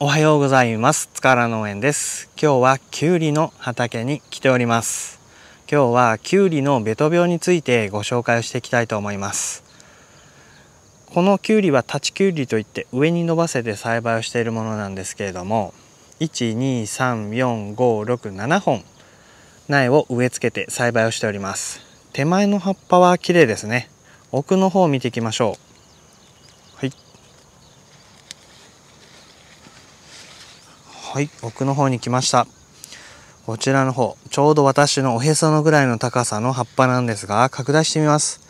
おはようございます塚原農園です今日はきゅうりの畑に来ております今日はきゅうりのベト病についてご紹介をしていきたいと思いますこのきゅうりは立ちきゅうりといって上に伸ばせて栽培をしているものなんですけれども1234567本苗を植え付けて栽培をしております手前の葉っぱは綺麗ですね奥の方を見ていきましょうはい奥の方に来ましたこちらの方ちょうど私のおへそのぐらいの高さの葉っぱなんですが拡大してみます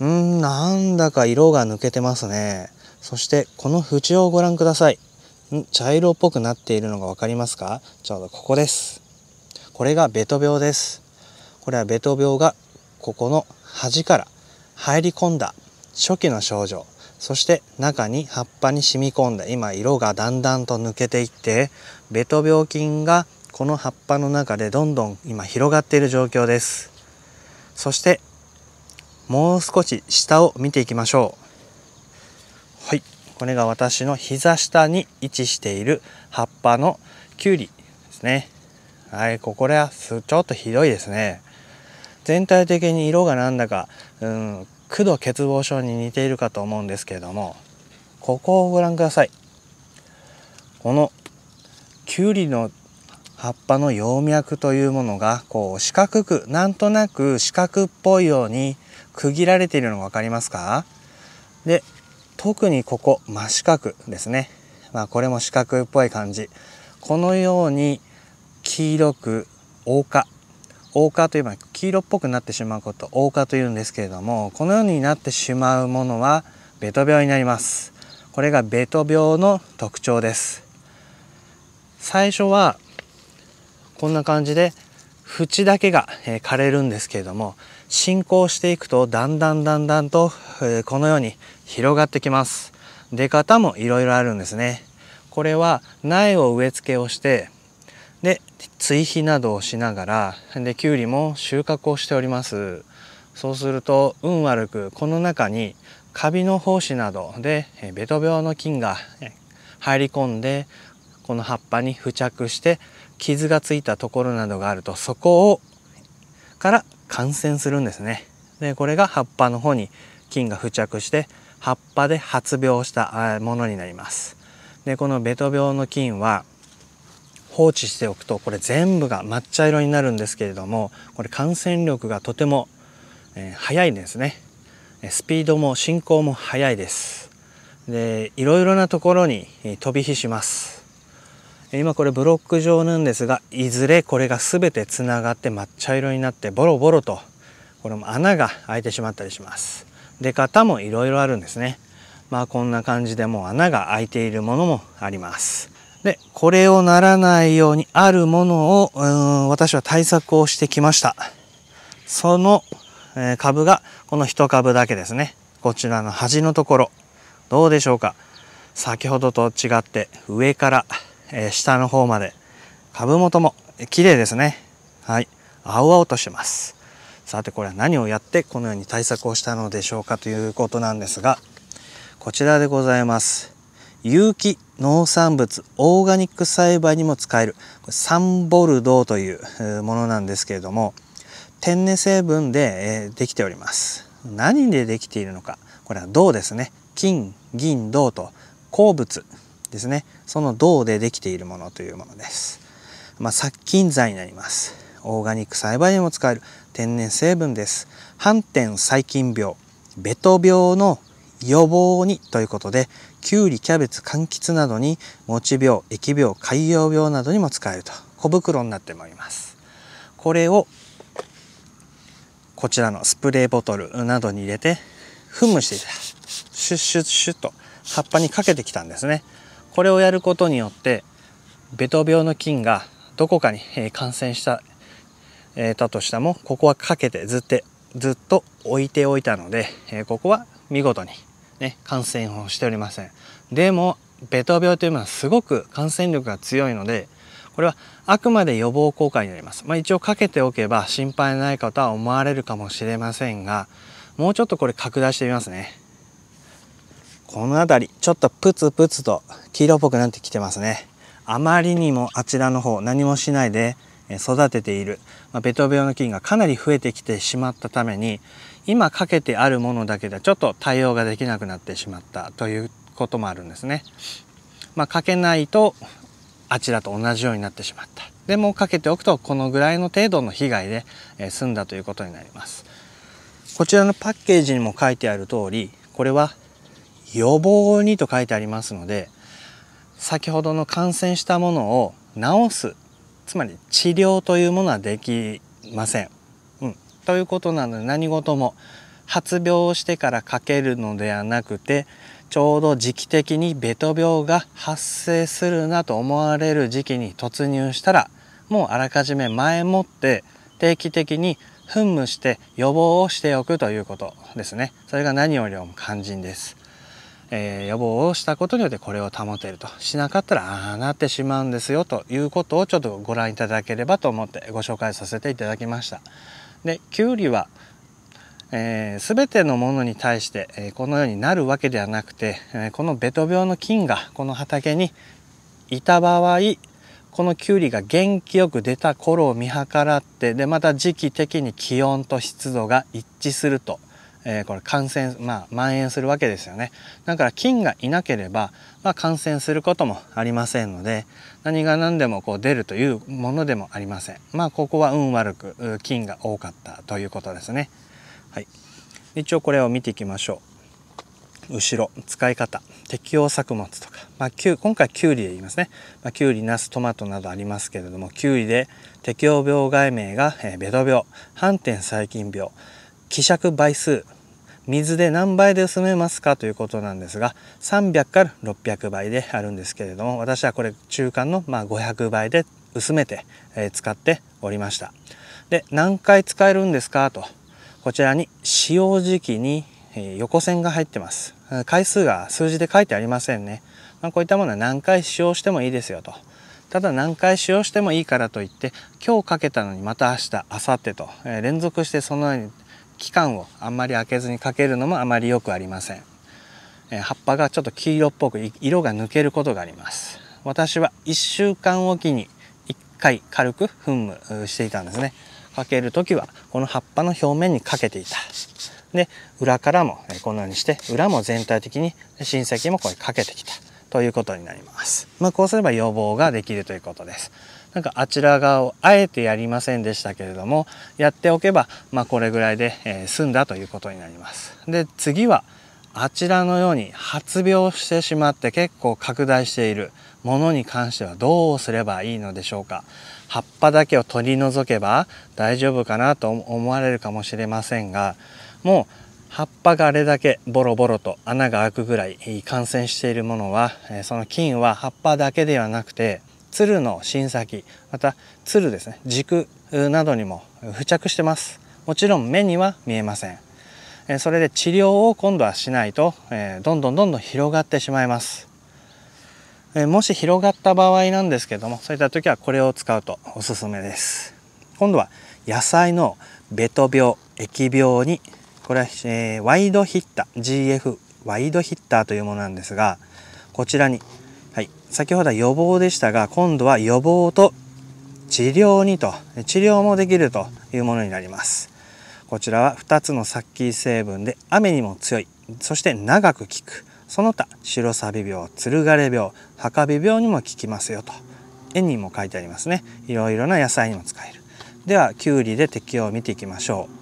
うんなんだか色が抜けてますねそしてこの縁をご覧くださいん茶色っぽくなっているのが分かりますかちょうどここですこれがベト病ですこれはベト病がここの端から入り込んだ初期の症状そして中に葉っぱに染み込んで今色がだんだんと抜けていってベト病菌がこの葉っぱの中でどんどん今広がっている状況ですそしてもう少し下を見ていきましょうはいこれが私の膝下に位置している葉っぱのきゅうりですねはいここらはちょっとひどいですね全体的に色がなんだか、うん、駆動欠乏症に似ているかと思うんですけれどもここをご覧くださいこのきゅうりの葉っぱの葉脈というものがこう四角くなんとなく四角っぽいように区切られているの分かりますかで特にここ真四角ですね、まあ、これも四角っぽい感じこのように黄色く「丘」オーカーといえば黄色っぽくなってしまうことオーカーというんですけれどもこのようになってしまうものはベト病になりますこれがベト病の特徴です最初はこんな感じで縁だけが枯れるんですけれども進行していくとだんだんだんだんとこのように広がってきます出方もいろいろあるんですねこれは苗を植え付けをしてで追肥などをしながらできゅうりも収穫をしておりますそうすると運悪くこの中にカビの胞子などでベト病の菌が入り込んでこの葉っぱに付着して傷がついたところなどがあるとそこをから感染するんですねでこれが葉っぱの方に菌が付着して葉っぱで発病したものになりますでこのベト病の菌は放置しておくとこれ全部が抹茶色になるんですけれどもこれ感染力がとても、えー、速いんですねスピードも進行も速いですでいろいろなところに飛び火します今これブロック状なんですがいずれこれが全てつながって抹茶色になってボロボロとこれも穴が開いてしまったりします出方もいろいろあるんですねまあこんな感じでもう穴が開いているものもありますで、これをならないようにあるものを、うん、私は対策をしてきました。その、えー、株がこの1株だけですね。こちらの端のところ。どうでしょうか先ほどと違って上から、えー、下の方まで株元も綺麗ですね。はい。青々としてます。さてこれは何をやってこのように対策をしたのでしょうかということなんですが、こちらでございます。有機農産物オーガニック栽培にも使えるサンボルドーというものなんですけれども天然成分でできております何でできているのかこれは銅ですね金銀銅と鉱物ですねその銅でできているものというものです、まあ、殺菌剤になりますオーガニック栽培にも使える天然成分です斑点細菌病ベト病の予防にということで、きゅうり、キャベツ、柑橘などに、もち病、疫病、海洋病などにも使えると、小袋になっております。これを、こちらのスプレーボトルなどに入れて、噴霧していた。シュッシュッシュッと葉っぱにかけてきたんですね。これをやることによって、ベト病の菌がどこかに感染した、えー、たとしても、ここはかけてずっと、ずっと置いておいたので、えー、ここは見事にね、感染をしておりません。でも、ベト病というのはすごく感染力が強いので、これはあくまで予防効果になります。まあ、一応かけておけば心配ないかとは思われるかもしれませんが、もうちょっとこれ拡大してみますね。この辺り、ちょっとプツプツと黄色っぽくなってきてますね。あまりにもあちらの方何もしないで育てている、まあ、ベト病の菌がかなり増えてきてしまったために、今かけてあるものだけではちょっと対応ができなくなってしまったということもあるんですね。まあ、かけないとあちらと同じようになってしまった。でもかけておくとこのぐらいの程度の被害で済んだということになります。こちらのパッケージにも書いてある通りこれは予防にと書いてありますので先ほどの感染したものを治すつまり治療というものはできませんということなので何事も発病してからかけるのではなくてちょうど時期的にベト病が発生するなと思われる時期に突入したらもうあらかじめ前もって定期的に噴霧して予防をしておくということですねそれが何よりも肝心です、えー、予防をしたことによってこれを保てるとしなかったらああなってしまうんですよということをちょっとご覧いただければと思ってご紹介させていただきましたできゅうりはえー、全てのものに対して、えー、このようになるわけではなくて、えー、このベト病の菌がこの畑にいた場合このキュウリが元気よく出た頃を見計らってでまた時期的に気温と湿度が一致するとえー、これ感染、まあ、蔓延するわけですよね。だから菌がいなければ、まあ、感染することもありませんので、何が何でもこう出るというものでもありません。まあ、ここは運悪く、菌が多かったということですね。はい。一応これを見ていきましょう。後ろ、使い方、適応作物とか、まあ、きゅ今回きゅうりで言いますね。まあ、きゅうり、ナス、トマトなどありますけれども、きゅうりで適応病外名が、えー、ベド病、斑点細菌病、希釈倍数水で何倍で薄めますかということなんですが300から600倍であるんですけれども私はこれ中間のま500倍で薄めて、え使っておりましたで何回使えるんですかとこちらに使用時期に横線が入ってます回数が数字で書いてありませんね、まあ、こういったものは何回使用してもいいですよとただ何回使用してもいいからといって今日かけたのにまた明日明後日と、え連続してそのように期間をあんまり開けずにかけるのもあまり良くありません、えー、葉っぱがちょっと黄色っぽく色が抜けることがあります私は1週間おきに1回軽く噴霧していたんですねかける時はこの葉っぱの表面にかけていたで裏からもこのようにして裏も全体的に親戚もこれかけてきたということになります。まあ、こうすれば予防ができるということです。なんかあちら側をあえてやりませんでしたけれどもやっておけば、まあ、これぐらいで、えー、済んだということになります。で次はあちらのように発病してしまって結構拡大しているものに関してはどうすればいいのでしょうか葉っぱだけを取り除けば大丈夫かなと思われるかもしれませんがもう葉っぱがあれだけボロボロと穴が開くぐらい感染しているものはその菌は葉っぱだけではなくてつるの芯先またつるですね軸などにも付着してますもちろん目には見えませんそれで治療を今度はしないとどんどんどんどん広がってしまいますもし広がった場合なんですけどもそういった時はこれを使うとおすすめです今度は野菜のベト病疫病にこれは、えー、ワイドヒッター GF ワイドヒッターというものなんですがこちらに、はい、先ほどは予防でしたが今度は予防と治療にと治療もできるというものになりますこちらは2つの殺菌成分で雨にも強いそして長く効くその他白サビ病つるがれ病はかび病にも効きますよと絵にも書いてありますねいろいろな野菜にも使えるではきゅうりで適用を見ていきましょう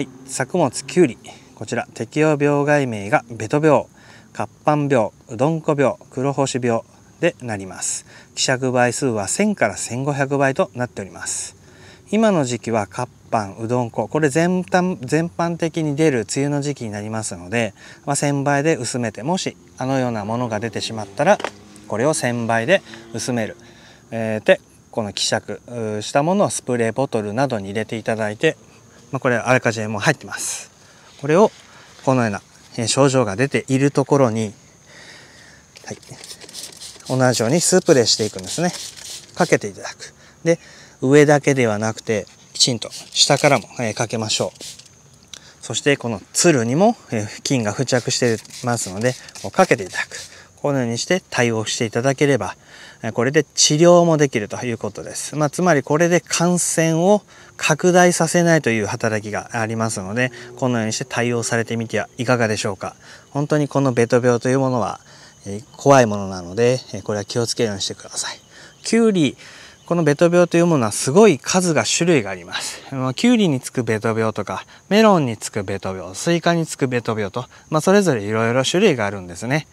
はい、作物きゅうりこちら適応病害名がベト病活版病うどんこ病黒星病でなります希釈倍数は1000から1500倍となっております今の時期は活版うどん粉これ全全般的に出る梅雨の時期になりますので、まあ、1000倍で薄めてもしあのようなものが出てしまったらこれを1000倍で薄める、えー、でこの希釈したものをスプレーボトルなどに入れていただいてまあ、これあらかじめもう入ってます。これをこのような、え症状が出ているところに、はい、同じようにスプレーしていくんですね。かけていただく。で、上だけではなくて、きちんと下からも、えかけましょう。そしてこのツルにも、えー、菌が付着してますので、かけていただく。このようにして対応していただければ、これで治療もできるということです。まあ、つまりこれで感染を拡大させないという働きがありますので、このようにして対応されてみてはいかがでしょうか。本当にこのベト病というものは、え怖いものなので、えこれは気をつけるようにしてください。きゅうり、このベト病というものはすごい数が種類があります。まュきゅうりにつくベト病とか、メロンにつくベト病、スイカにつくベト病と、まあ、それぞれいろいろ種類があるんですね。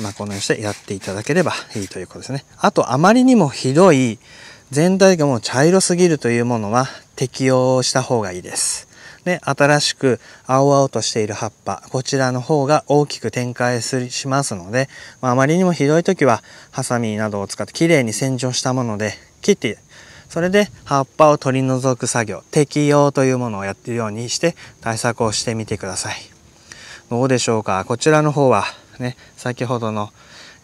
まあ、このようにしてやっていただければいいということですね。あと、あまりにもひどい、全体がもう茶色すぎるというものは適用した方がいいです。で、新しく青々としている葉っぱ、こちらの方が大きく展開するしますので、まあまりにもひどい時は、ハサミなどを使ってきれいに洗浄したもので切って、それで葉っぱを取り除く作業、適用というものをやっているようにして対策をしてみてください。どうでしょうかこちらの方はね先ほどの、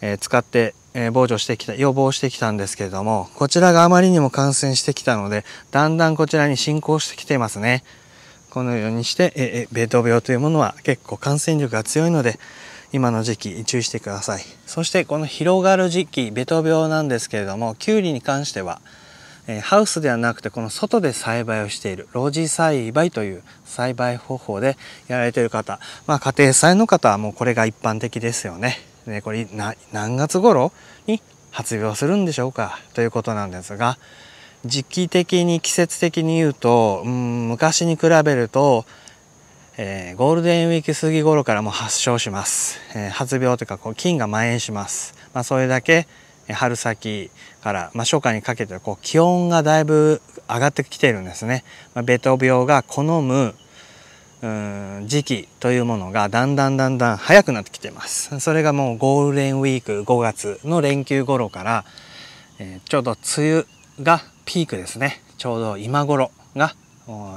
えー、使って、えー、防除してきた予防してきたんですけれどもこちらがあまりにも感染してきたのでだんだんこちらに進行してきていますねこのようにして、えー、ベート病というものは結構感染力が強いので今の時期注意してくださいそしてこの広がる時期ベト病なんですけれどもきゅうりに関してはえハウスではなくてこの外で栽培をしている露地栽培という栽培方法でやられている方、まあ、家庭菜の方はもうこれが一般的ですよね。ねこれ何月頃に発病するんでしょうかということなんですが時期的に季節的に言うとうん昔に比べると、えー、ゴールデンウィーク過ぎ頃からも発症します、えー、発病というかこう菌が蔓延します、まあ、それだけ春先から、まあ、初夏にかけてこう気温がだいぶ上がってきているんですね。まあ、ベト病が好むうん時期というものがだんだんだんだん早くなってきてます。それがもうゴールデンウィーク5月の連休頃から、えー、ちょうど梅雨がピークですね。ちょうど今頃が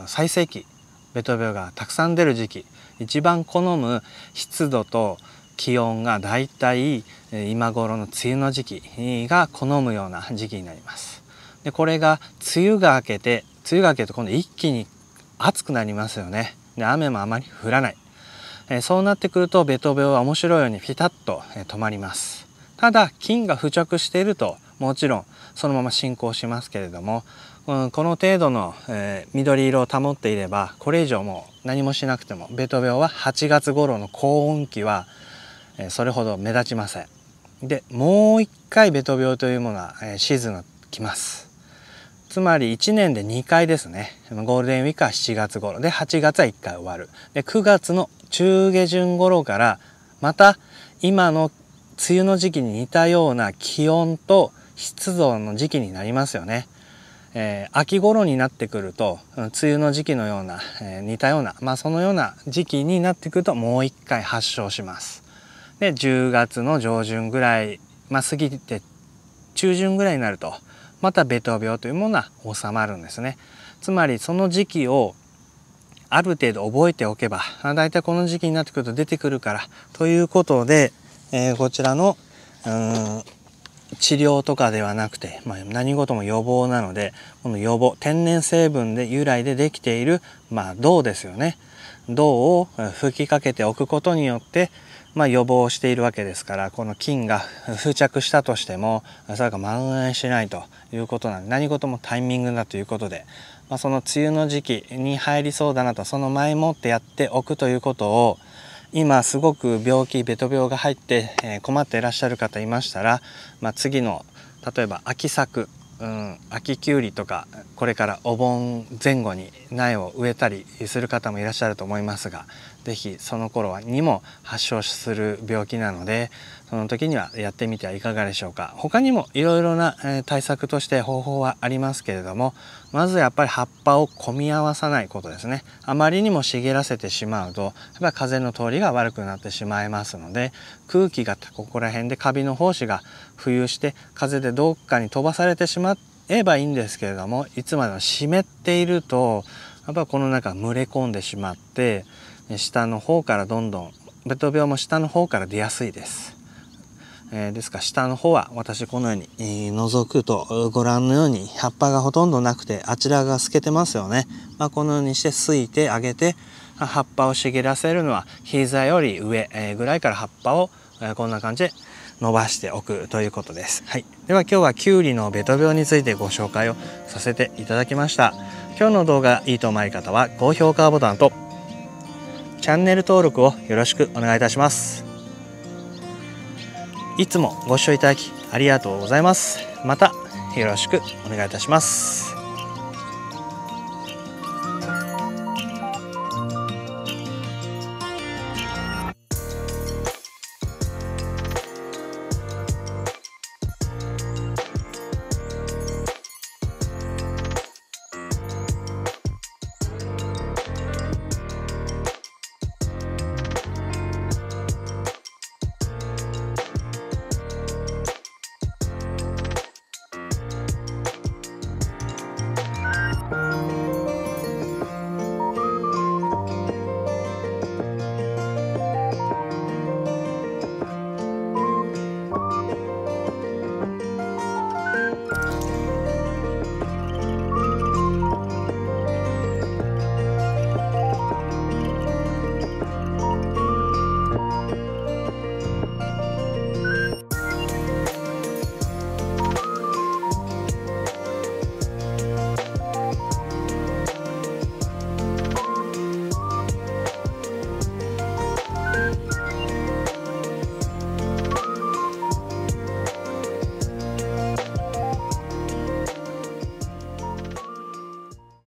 最盛期ベト病がたくさん出る時期一番好む湿度と気温がだいたい今頃の梅雨の時期が好むような時期になります。でこれが梅雨が明けて梅雨が明けて今度一気に暑くなりますよね。で雨もあまり降らない。えそうなってくるとベト病は面白いようにピタッと、止まります。ただ菌が付着しているともちろんそのまま進行しますけれども、うん、この程度の、えー、緑色を保っていればこれ以上もう何もしなくてもベト病は8月頃の高温期はそれほど目立ちませんでもう一回ベト病というものはシーズンが来ますつまり1年で2回ですねゴールデンウィークは7月頃で8月は1回終わるで9月の中下旬頃からまた今の梅雨の時期に似たような気温と湿度の時期になりますよね。えー、秋頃になってくると梅雨の時期のような、えー、似たような、まあ、そのような時期になってくるともう一回発症します。で10月の上旬ぐらい、まあ、過ぎて中旬ぐらいになるとまたベト病というものは収まるんですね。つまりその時期をある程度覚えておけばだいたいこの時期になってくると出てくるからということで、えー、こちらのうん治療とかではなくて、まあ、何事も予防なのでこの予防天然成分で由来でできている、まあ、銅ですよね銅を吹きかけておくことによって、まあ、予防しているわけですからこの菌が 付着したとしてもそれが蔓延しないということなんで何事もタイミングだということで、まあ、その梅雨の時期に入りそうだなとその前もってやっておくということを今すごく病気ベト病が入って困っていらっしゃる方いましたら、まあ、次の例えば秋作うん、秋きゅうりとかこれからお盆前後に苗を植えたりする方もいらっしゃると思いますが是非その頃にも発症する病気なのでその時にはやってみてはいかがでしょうか他にもいろいろな、え対策として方法はありますけれどもまずやっぱり葉っぱを混み合わさないことですねあまりにも茂らせてしまうとやっぱ風の通りが悪くなってしまいますので空気がここら辺でカビの胞子が浮遊して風でどっかに飛ばされてしまえばいいんですけれどもいつまでも湿っているとやっぱこの中蒸れ込んでしまって下の方からどんどんベト病も下の方から出やすいです。えー、ですから下の方は私このように、えー、覗くとご覧のように葉っぱがほとんどなくてあちらが透けてますよね。まあ、このようにしてすいてあげて葉っぱを茂らせるのは膝より上、えー、ぐらいから葉っぱを、えこんな感じで伸ばしておくということです。はい、では今日はきゅうりのベト病についてご紹介をさせていただきました。今日の動画いいと思い方は高評価ボタンとチャンネル登録をよろしくお願いいたしますいつもご視聴いただきありがとうございますまたよろしくお願いいたします